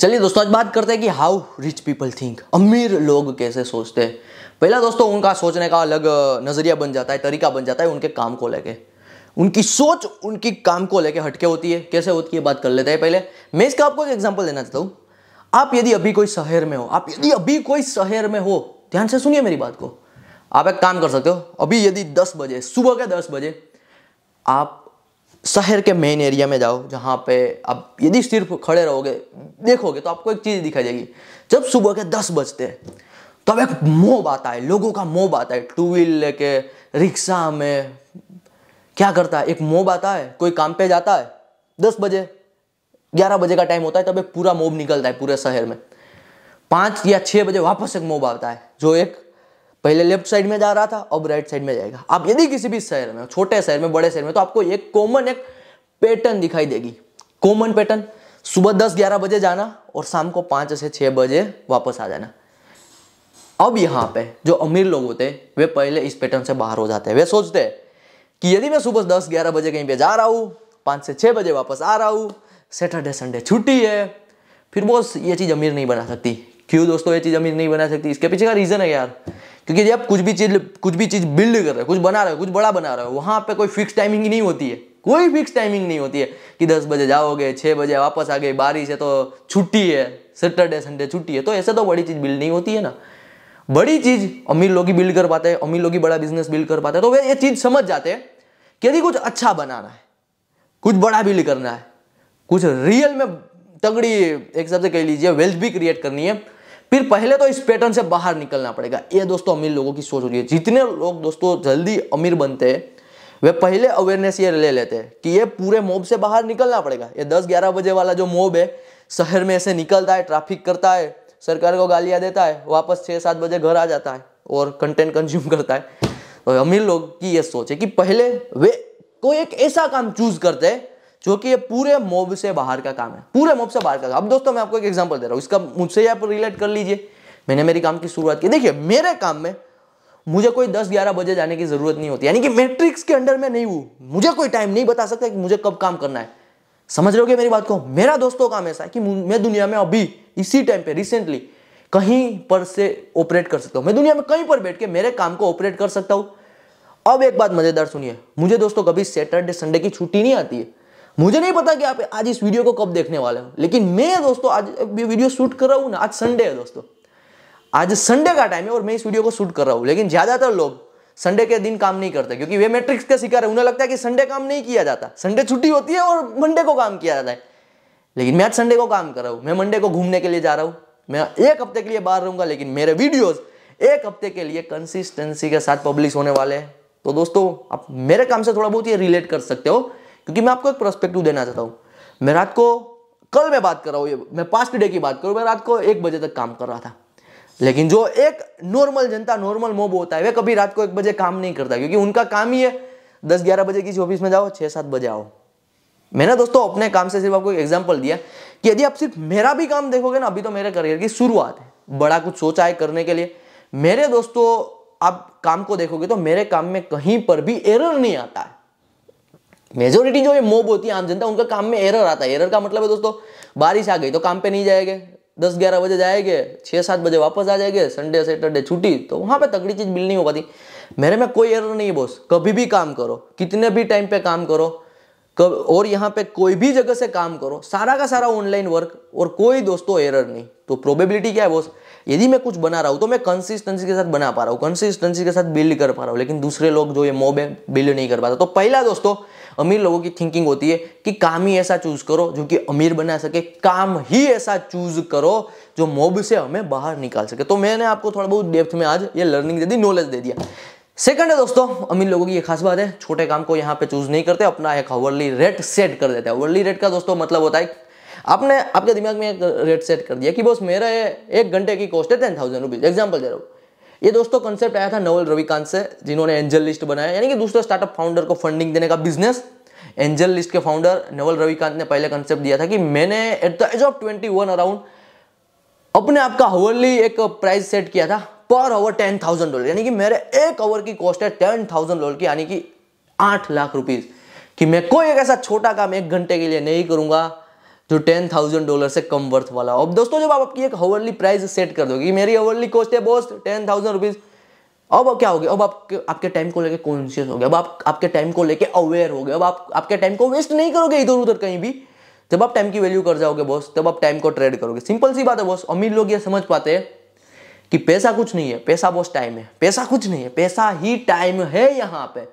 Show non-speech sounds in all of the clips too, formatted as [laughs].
चलिए दोस्तों आज बात करते हैं कि हाउ रिच पीपल थिंक अमीर लोग कैसे सोचते हैं पहला दोस्तों उनका सोचने का अलग नज़रिया बन जाता है तरीका बन जाता है उनके काम को लेके उनकी सोच उनकी काम को लेके हटके होती है कैसे होती है बात कर लेते हैं पहले मैं इसका आपको एक एग्जाम्पल देना चाहता हूँ आप यदि अभी कोई शहर में हो आप यदि अभी कोई शहर में हो ध्यान से सुनिए मेरी बात को आप एक काम कर सकते हो अभी यदि दस बजे सुबह के दस बजे आप शहर के मेन एरिया में जाओ जहाँ पे आप यदि सिर्फ खड़े रहोगे देखोगे तो आपको एक चीज़ दिखाई देगी जब सुबह के दस बजते हैं तब एक मोब आता है लोगों का मोब आता है टू व्हील लेके रिक्शा में क्या करता है एक मोब आता है कोई काम पे जाता है दस बजे ग्यारह बजे का टाइम होता है तब एक पूरा मोब निकलता है पूरे शहर में पाँच या छः बजे वापस एक मोब आता है जो एक पहले लेफ्ट साइड में जा रहा था अब राइट साइड में जाएगा आप यदि किसी भी शहर में छोटे शहर में बड़े शहर में तो आपको एक कॉमन एक पैटर्न दिखाई देगी कॉमन पैटर्न सुबह दस ग्यारह बजे जाना और शाम को पांच से छह बजे वापस आ जाना अब यहाँ पे जो अमीर लोग होते हैं वे पहले इस पैटर्न से बाहर हो जाते हैं वे सोचते हैं कि यदि मैं सुबह दस ग्यारह बजे कहीं पे जा रहा हूँ पाँच से छः बजे वापस आ रहा हूँ सैटरडे संडे छुट्टी है फिर वो ये चीज़ अमीर नहीं बना सकती क्यों दोस्तों ये चीज़ अमीर नहीं बना सकती इसके पीछे का रीज़न है यार क्योंकि जब कुछ भी चीज़ कुछ भी चीज़ बिल्ड कर रहे हो कुछ बना रहे हो कुछ बड़ा बना रहे हो वहाँ पे कोई फिक्स टाइमिंग नहीं होती है कोई फिक्स टाइमिंग नहीं होती है कि दस बजे जाओगे छः बजे वापस आ गए बारिश है तो छुट्टी है सैटरडे संडे छुट्टी है तो ऐसे तो बड़ी चीज़ बिल्ड नहीं होती है ना बड़ी चीज़ अमीर लोग ही बिल्ड कर पाते हैं अमीर लोग ही बड़ा बिजनेस बिल्ड कर पाते हैं तो वे ये चीज़ समझ जाते हैं कि यदि कुछ अच्छा बनाना है कुछ बड़ा बिल्ड करना है कुछ रियल में तगड़ी एक हिसाब से कह लीजिए वेल्थ भी क्रिएट करनी है फिर पहले तो इस पैटर्न से बाहर निकलना पड़ेगा ये दोस्तों अमीर लोगों की सोच होती है जितने लोग दोस्तों जल्दी अमीर बनते हैं वे पहले अवेयरनेस ये ले लेते हैं कि ये पूरे मोब से बाहर निकलना पड़ेगा ये दस ग्यारह बजे वाला जो मोब है शहर में ऐसे निकलता है ट्रैफिक करता है सरकार को गालियाँ देता है वापस छः सात बजे घर आ जाता है और कंटेंट कंज्यूम करता है तो अमीर लोग की ये सोच है कि पहले वे कोई एक ऐसा काम चूज करते हैं जो कि ये पूरे मोब से बाहर का काम है पूरे मोब से बाहर का काम अब दोस्तों मैं आपको एक एग्जाम्पल दे रहा हूँ इसका मुझसे आप रिलेट कर लीजिए मैंने मेरी काम की शुरुआत की देखिए मेरे काम में मुझे कोई 10-11 बजे जाने की जरूरत नहीं होती यानी कि मैट्रिक्स के अंडर में नहीं हूँ मुझे कोई टाइम नहीं बता सकता कि मुझे कब काम करना है समझ रहे हो मेरी बात को मेरा दोस्तों काम ऐसा है कि मैं दुनिया में अभी इसी टाइम पे रिसेंटली कहीं पर से ऑपरेट कर सकता हूँ मैं दुनिया में कहीं पर बैठ के मेरे काम को ऑपरेट कर सकता हूँ अब एक बात मजेदार सुनिए मुझे दोस्तों कभी सैटरडे संडे की छुट्टी नहीं आती है मुझे नहीं पता कि आप आज इस वीडियो को कब देखने वाले हो लेकिन मैं दोस्तों आज वीडियो शूट कर रहा हूँ ना आज संडे है दोस्तों आज संडे का टाइम है और मैं इस वीडियो को शूट कर रहा हूँ लेकिन ज़्यादातर लोग संडे के दिन काम नहीं करते क्योंकि वे मैट्रिक्स का शिकार है उन्हें लगता है कि संडे काम नहीं किया जाता संडे छुट्टी होती है और मंडे को काम किया जाता है लेकिन मैं आज संडे को काम कर रहा हूँ मैं मंडे को घूमने के लिए जा रहा हूँ मैं एक हफ्ते के लिए बाहर रहूंगा लेकिन मेरे वीडियोज़ एक हफ्ते के लिए कंसिस्टेंसी के साथ पब्लिश होने वाले हैं तो दोस्तों आप मेरे काम से थोड़ा बहुत ये रिलेट कर सकते हो क्योंकि मैं आपको एक प्रोस्पेक्टिव देना चाहता हूँ मैं रात को कल मैं बात कर रहा हूँ मैं पास्ट डे की बात करूँ मैं रात को एक बजे तक काम कर रहा था लेकिन जो एक नॉर्मल जनता नॉर्मल मोब होता है वे कभी रात को एक बजे काम नहीं करता क्योंकि उनका काम ही है दस ग्यारह बजे किसी ऑफिस में जाओ छः सात बजे आओ मैंने दोस्तों अपने काम से सिर्फ आपको एक एग्जाम्पल दिया कि यदि आप सिर्फ मेरा भी काम देखोगे ना अभी तो मेरे करियर की शुरुआत है बड़ा कुछ सोचा है करने के लिए मेरे दोस्तों आप काम को देखोगे तो मेरे काम में कहीं पर भी एरर नहीं आता है मेजोरिटी जो ये मोब होती है आम जनता उनका काम में एरर आता है एरर का मतलब है दोस्तों बारिश आ गई तो काम पे नहीं जाएंगे दस ग्यारह बजे जाएंगे छः सात बजे वापस आ जाएंगे संडे सैटरडे छुट्टी तो वहाँ पे तगड़ी चीज़ मिल नहीं हो पाती मेरे में कोई एरर नहीं है बॉस कभी भी काम करो कितने भी टाइम पे काम करो कब और यहाँ पे कोई भी जगह से काम करो सारा का सारा ऑनलाइन वर्क और कोई दोस्तों एरर नहीं तो प्रोबेबिलिटी क्या है बॉस यदि मैं कुछ बना रहा हूँ तो मैं कंसिस्टेंसी के साथ बना पा रहा हूँ कंसिस्टेंसी के साथ बिल्ड कर पा रहा हूँ लेकिन दूसरे लोग जो ये मोब है बिल्ड नहीं कर पाता तो पहला दोस्तों अमीर लोगों की थिंकिंग होती है कि काम ही ऐसा चूज करो जो कि अमीर बना सके काम ही ऐसा चूज करो जो मोब से हमें बाहर निकाल सके तो मैंने आपको थोड़ा बहुत डेप्थ में आज ये लर्निंग दे दी नॉलेज दे दिया सेकंड है दोस्तों अमीर लोगों की ये खास बात है छोटे काम को यहाँ पे चूज नहीं करते अपना एक ओवरली रेट सेट कर देते हैं ओवरली रेट का दोस्तों मतलब होता है आपने आपके दिमाग में एक रेट सेट कर दिया कि बस मेरा एक घंटे की कॉस्ट है टेन थाउजेंड रुपीज एग्जाम्पल दे रहा हूँ ये दोस्तों कंसेप्ट आया था नवल रविकांत से जिन्होंने एंजल लिस्ट बनाया यानी कि दूसरे स्टार्टअप फाउंडर को फंडिंग देने का बिजनेस एंजल लिस्ट के फाउंडर नवल रविकांत ने पहले कंसेप्ट दिया था कि मैंने at the age of twenty one around अपने आप का हवरली एक प्राइस सेट किया था per hour ten thousand dollar यानी कि मेरे एक आवर की कॉस्ट है टेन थाउजेंड डॉलर की यानी कि आठ लाख रुपीज कि मैं कोई एक ऐसा छोटा काम एक घंटे के लिए नहीं करूंगा जो टेन थाउजेंड डॉलर से कम वर्थ वाला हो अब दोस्तों जब आप आपकी एक हवरली प्राइस सेट कर दोगे मेरी हावरली कॉस्ट है बोस्ट टेन थाउजेंड रुपीज़ अब क्या हो गया अब आपके आपके टाइम को लेके कॉन्शियस हो गया अब आप आपके टाइम को लेके अवेयर हो गए अब आप आपके टाइम को वेस्ट नहीं करोगे इधर उधर कहीं भी जब आप टाइम की वैल्यू कर जाओगे बॉस तब आप टाइम को ट्रेड करोगे सिंपल सी बात है बॉस अमीर लोग ये समझ पाते हैं कि पैसा कुछ नहीं है पैसा बॉस टाइम है पैसा कुछ नहीं है पैसा ही टाइम है यहाँ पे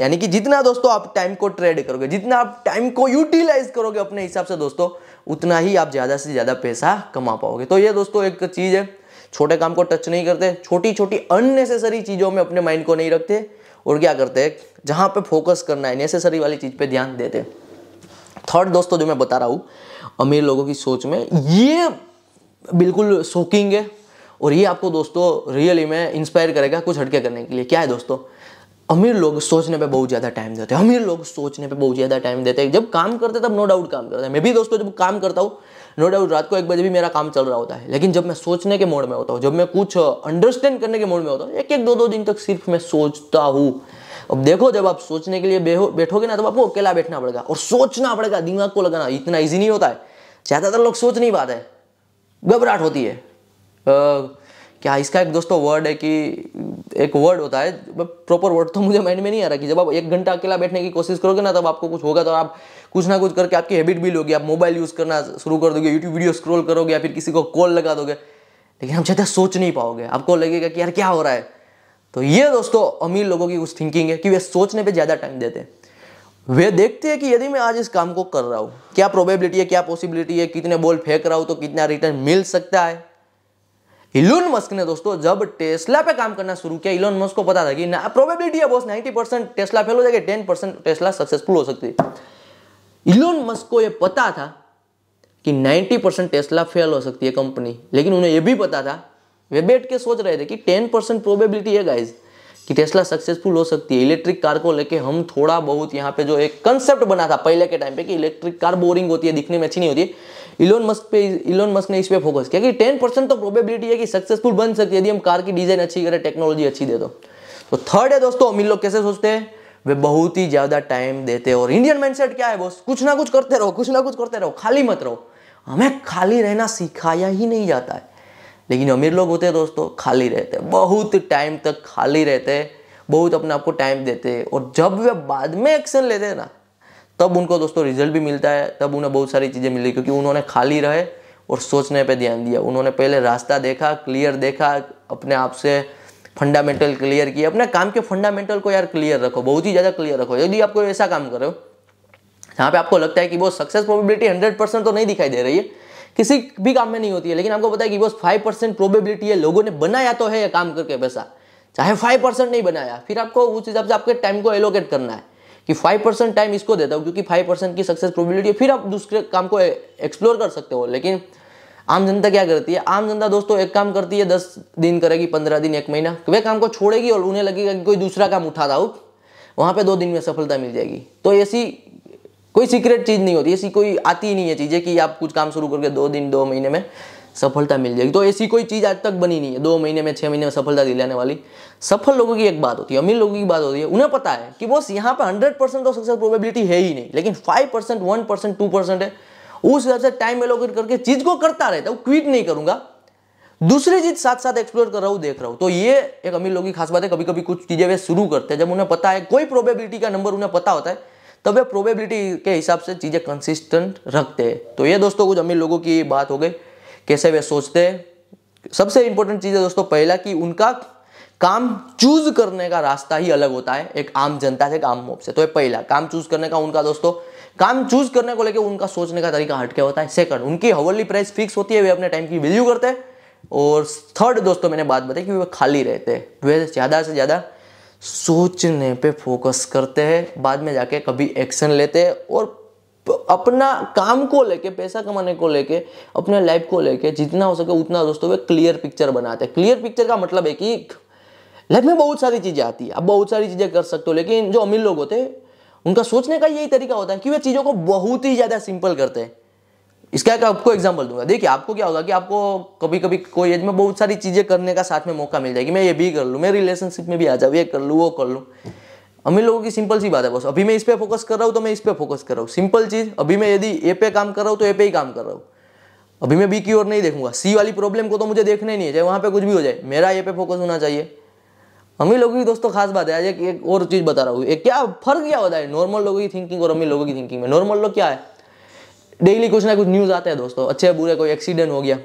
यानी कि जितना दोस्तों आप टाइम को ट्रेड करोगे जितना आप टाइम को यूटिलाइज करोगे अपने हिसाब से दोस्तों उतना ही आप ज़्यादा से ज़्यादा पैसा कमा पाओगे तो ये दोस्तों एक चीज़ है छोटे काम को टच नहीं करते छोटी छोटी अननेसेसरी चीज़ों में अपने माइंड को नहीं रखते और क्या करते हैं जहां पे फोकस करना है नेसेसरी वाली चीज़ पे ध्यान देते थर्ड दोस्तों जो मैं बता रहा हूँ अमीर लोगों की सोच में ये बिल्कुल शौकिंग है और ये आपको दोस्तों रियली में इंस्पायर करेगा कुछ हटके करने के लिए क्या है दोस्तों अमीर लोग सोचने पे बहुत ज़्यादा टाइम देते हैं अमीर लोग सोचने पे बहुत ज़्यादा टाइम देते हैं जब काम करते तब नो डाउट काम करते हैं मैं भी दोस्तों जब काम करता हूँ नो डाउट रात को एक बजे भी मेरा काम चल रहा होता है लेकिन जब मैं सोचने के मोड में होता हूँ जब मैं कुछ अंडरस्टैंड करने के मोड में होता हूँ एक एक दो दो दिन तक सिर्फ मैं सोचता हूँ अब देखो जब आप सोचने के लिए बैठोगे ना तो आपको अकेला बैठना पड़ेगा और सोचना पड़ेगा दिमाग को लगाना इतना ईजी नहीं होता है ज़्यादातर लोग सोच नहीं पाते घबराहट होती है क्या इसका एक दोस्तों वर्ड है कि एक वर्ड होता है प्रॉपर वर्ड तो मुझे माइंड में नहीं आ रहा कि जब आप एक घंटा अकेला बैठने की कोशिश करोगे ना तब आपको कुछ होगा तो आप कुछ ना कुछ करके आपकी हैबिट भी लोगे आप मोबाइल यूज़ करना शुरू कर दोगे यूट्यूब वीडियो स्क्रॉल करोगे या फिर किसी को कॉल लगा दोगे लेकिन हम चाहते सोच नहीं पाओगे आपको लगेगा कि यार क्या हो रहा है तो ये दोस्तों अमीर लोगों की कुछ थिंकिंग है कि वे सोचने पर ज़्यादा टाइम देते हैं वे देखते हैं कि यदि मैं आज इस काम को कर रहा हूँ क्या प्रोबेबिलिटी है क्या पॉसिबिलिटी है कितने बॉल फेंक रहा हूँ तो कितना रिटर्न मिल सकता है इलोन मस्क ने दोस्तों जब टेस्ला पे काम करना शुरू किया इलोन मस्क को पता था कि ना प्रोबेबिलिटी है बॉस 90 परसेंट टेस्ला फेल हो जाएगा 10 परसेंट टेस्ला सक्सेसफुल हो सकती है इलोन मस्क को ये पता था कि 90 परसेंट टेस्ला फेल हो सकती है कंपनी लेकिन उन्हें यह भी पता था वे बैठ के सोच रहे थे कि टेन परसेंट प्रोबेबिलिटी है गाइज कि टेस्ला सक्सेसफुल हो सकती है इलेक्ट्रिक कार को लेके हम थोड़ा बहुत यहाँ पे जो एक कंसेप्ट बना था पहले के टाइम पे कि इलेक्ट्रिक कार बोरिंग होती है दिखने में अच्छी नहीं होती है इलोन मस्क पे इलोन मस्क ने इस पे फोकस किया कि टेन परसेंट तो प्रोबेबिलिटी है कि सक्सेसफुल बन सकती है यदि हम कार की डिजाइन अच्छी करें टेक्नोलॉजी अच्छी दे दो तो थर्ड है दोस्तों अमीर लोग कैसे सोचते हैं वे बहुत ही ज्यादा टाइम देते हैं और इंडियन माइंडसेट क्या है बॉस कुछ ना कुछ करते रहो कुछ ना कुछ करते रहो खाली मत रहो हमें खाली रहना सिखाया ही नहीं जाता है लेकिन अमीर लोग होते हैं दोस्तों खाली रहते बहुत टाइम तक खाली रहते बहुत अपने आप को टाइम देते और जब वे बाद में एक्शन लेते हैं ना तब उनको दोस्तों रिजल्ट भी मिलता है तब उन्हें बहुत सारी चीज़ें मिली क्योंकि उन्होंने खाली रहे और सोचने पे ध्यान दिया उन्होंने पहले रास्ता देखा क्लियर देखा अपने आप से फंडामेंटल क्लियर किया अपने काम के फंडामेंटल को यार क्लियर रखो बहुत ही ज़्यादा क्लियर रखो यदि आपको ऐसा काम करो जहाँ पे आपको लगता है कि वो सक्सेस प्रोबेबिलिटी हंड्रेड परसेंट तो नहीं दिखाई दे रही है किसी भी काम में नहीं होती है लेकिन आपको पता है कि बस फाइव परसेंट प्रोबेबिलिटी है लोगों ने बनाया तो है काम करके पैसा चाहे फाइव परसेंट नहीं बनाया फिर आपको उस हिसाब से आपके टाइम को एलोकेट करना है कि 5 परसेंट टाइम इसको देता हूँ क्योंकि 5 परसेंट की सक्सेस प्रोबेबिलिटी फिर आप दूसरे काम को एक्सप्लोर कर सकते हो लेकिन आम जनता क्या करती है आम जनता दोस्तों एक काम करती है दस दिन करेगी पंद्रह दिन एक महीना वह काम को छोड़ेगी और उन्हें लगेगा कि कोई दूसरा काम रहा हो वहाँ पर दो दिन में सफलता मिल जाएगी तो ऐसी कोई सीक्रेट चीज़ नहीं होती ऐसी कोई आती ही नहीं है चीज़ें कि आप कुछ काम शुरू करके दो दिन दो महीने में सफलता मिल जाएगी तो ऐसी कोई चीज़ आज तक बनी नहीं है दो महीने में छः महीने में सफलता दिलाने वाली सफल लोगों की एक बात होती है अमीर लोगों की बात होती है उन्हें पता है कि बस यहाँ पर हंड्रेड परसेंट तो सक्सेस प्रोबेबिलिटी है ही नहीं लेकिन five percent one percent two percent है उस हिसाब से टाइम एलोकेट करके चीज़ को करता रहता हूँ क्विट नहीं करूँगा दूसरी चीज साथ साथ एक्सप्लोर कर रहा हूँ देख रहा हूँ तो ये एक अमीर लोगों की खास बात है कभी कभी कुछ चीज़ें वे शुरू करते हैं जब उन्हें पता है कोई प्रोबेबिलिटी का नंबर उन्हें पता होता है तब वे प्रोबेबिलिटी के हिसाब से चीज़ें कंसिस्टेंट रखते हैं तो ये दोस्तों कुछ अमीर लोगों की बात हो गई कैसे वे सोचते सबसे इंपॉर्टेंट चीज़ है दोस्तों पहला कि उनका काम चूज करने का रास्ता ही अलग होता है एक आम जनता से एक आम मोब से तो ये पहला काम चूज करने का उनका दोस्तों काम चूज करने को लेकर उनका सोचने का तरीका हटके होता है सेकंड उनकी हवरली प्राइस फिक्स होती है वे अपने टाइम की वैल्यू करते हैं और थर्ड दोस्तों मैंने बात बताई कि वे खाली रहते हैं वे ज़्यादा से ज़्यादा सोचने पे फोकस करते हैं बाद में जाके कभी एक्शन लेते हैं और तो अपना काम को लेके पैसा कमाने को लेके अपने लाइफ को लेके जितना हो सके उतना दोस्तों वे क्लियर पिक्चर बनाते हैं क्लियर पिक्चर का मतलब है कि लाइफ में बहुत सारी चीज़ें आती है आप बहुत सारी चीज़ें कर सकते हो लेकिन जो अमीर लोग होते हैं उनका सोचने का यही तरीका होता है कि वे चीज़ों को बहुत ही ज़्यादा सिंपल करते हैं इसका एक आपको एग्जाम्पल दूंगा देखिए आपको क्या होगा कि आपको कभी कभी कोई एज में बहुत सारी चीज़ें करने का साथ में मौका मिल जाएगी मैं ये भी कर लूँ मैं रिलेशनशिप में भी आ जाऊँ ये कर लूँ वो कर लूँ अमीर लोगों की सिंपल सी बात है बस अभी मैं इस पर फोकस कर रहा हूँ तो मैं इस पर फोकस कर रहा हूँ सिंपल चीज़ अभी मैं यदि ए पे काम कर रहा हूँ तो ए पे ही काम कर रहा हूँ अभी मैं बी की ओर नहीं देखूंगा सी वाली प्रॉब्लम को तो मुझे देखना ही नहीं है चाहे वहाँ पे कुछ भी हो जाए मेरा ये पे फोकस होना चाहिए अमीर लोगों की दोस्तों खास बात है आज एक, एक और चीज़ बता रहा हूँ एक क्या फर्क क्या होता है नॉर्मल लोगों की थिंकिंग और अमीर लोगों की थिंकिंग में नॉर्मल लोग क्या है डेली कुछ ना कुछ न्यूज़ आते हैं दोस्तों अच्छे बुरे कोई एक्सीडेंट हो गया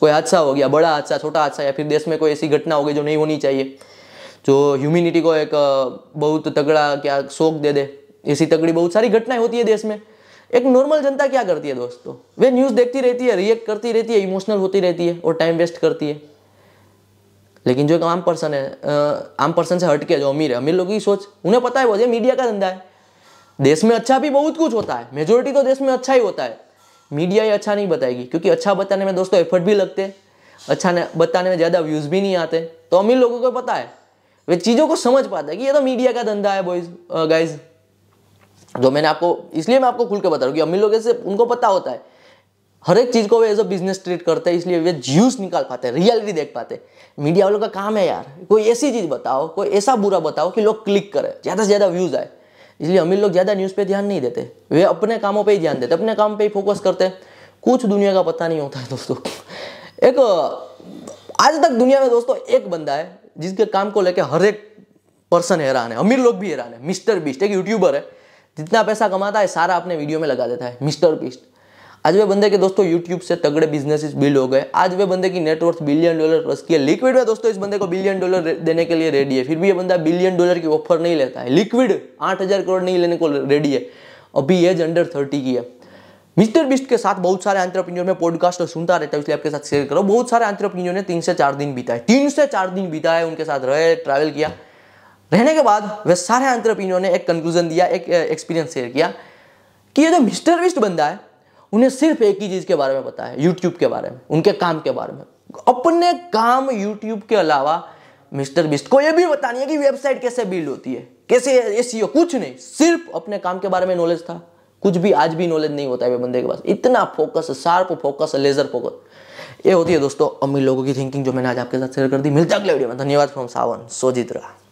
कोई हादसा हो गया बड़ा हादसा छोटा हादसा या फिर देश में कोई ऐसी घटना हो गई जो नहीं होनी चाहिए जो ह्यूमिनिटी को एक बहुत तगड़ा क्या शोक दे दे ऐसी तगड़ी बहुत सारी घटनाएं होती है देश में एक नॉर्मल जनता क्या करती है दोस्तों वे न्यूज़ देखती रहती है रिएक्ट करती रहती है इमोशनल होती रहती है और टाइम वेस्ट करती है लेकिन जो एक आम पर्सन है आम पर्सन से हट के जो अमीर है अमीर लोगों की सोच उन्हें पता है वो ये मीडिया का धंधा है देश में अच्छा भी बहुत कुछ होता है मेजोरिटी तो देश में अच्छा ही होता है मीडिया ये अच्छा नहीं बताएगी क्योंकि अच्छा बताने में दोस्तों एफर्ट भी लगते हैं अच्छा बताने में ज़्यादा व्यूज़ भी नहीं आते तो अमीर लोगों को पता है वे चीज़ों को समझ पाता है कि ये तो मीडिया का धंधा है बॉयज गाइज जो मैंने आपको इसलिए मैं आपको खुल के बता रहा हूँ कि अमीर लोग ऐसे उनको पता होता है हर एक चीज़ को वे एज अ बिजनेस ट्रीट करते हैं इसलिए वे जूस निकाल पाते हैं रियलिटी देख पाते हैं मीडिया वालों का काम है यार कोई ऐसी चीज़ बताओ कोई ऐसा बुरा बताओ कि लोग क्लिक करें ज़्यादा से ज़्यादा व्यूज़ आए इसलिए अमीर लोग ज़्यादा न्यूज़ पे ध्यान नहीं देते वे अपने कामों पर ही ध्यान देते अपने काम पर ही फोकस करते कुछ दुनिया का पता नहीं होता है दोस्तों [laughs] एक आज तक दुनिया में दोस्तों एक बंदा है जिसके काम को लेकर हर एक पर्सन हैरान है अमीर लोग भी हैरान है मिस्टर बिस्ट एक यूट्यूबर है जितना पैसा कमाता है सारा अपने वीडियो में लगा देता है मिस्टर बिस्ट आज वे बंदे के दोस्तों यूट्यूब से तगड़े बिजनेसेस बिल्ड हो गए आज वे बंदे की नेटवर्थ बिलियन डॉलर प्लस की है लिक्विड में दोस्तों इस बंदे को बिलियन डॉलर देने के लिए रेडी है फिर भी ये बंदा बिलियन डॉलर की ऑफर नहीं लेता है लिक्विड आठ हजार करोड़ नहीं लेने को रेडी है अभी एज अंडर थर्टी की है मिस्टर बिस्ट के साथ बहुत सारे एंट्रप्रीनियर में पॉडकास्ट सुनता रहता है इसलिए आपके साथ शेयर करो बहुत सारे एंट्रप्रीनियर ने तीन से चार दिन बिताए तीन से चार दिन बिताए उनके साथ रहे ट्रैवल किया रहने के बाद वे सारे एंट्रप्रीनियर ने एक कंक्लूजन दिया एक एक्सपीरियंस शेयर किया कि ये जो मिस्टर बिस्ट बंदा है उन्हें सिर्फ एक ही चीज़ के बारे में पता है यूट्यूब के बारे में उनके काम के बारे में अपने काम यूट्यूब के अलावा मिस्टर बिस्ट को यह भी बतानी है कि वेबसाइट कैसे बिल्ड होती है कैसे ए e कुछ नहीं सिर्फ अपने काम के बारे में नॉलेज था कुछ भी आज भी नॉलेज नहीं होता है बंदे के पास इतना focus sharp focus laser focus ये होती है दोस्तों अमीर लोगों की थिंकिंग जो मैंने आज आपके साथ शेयर कर दी मिलता अगले वीडियो में धन्यवाद फ्रॉम सावन सोजित रहा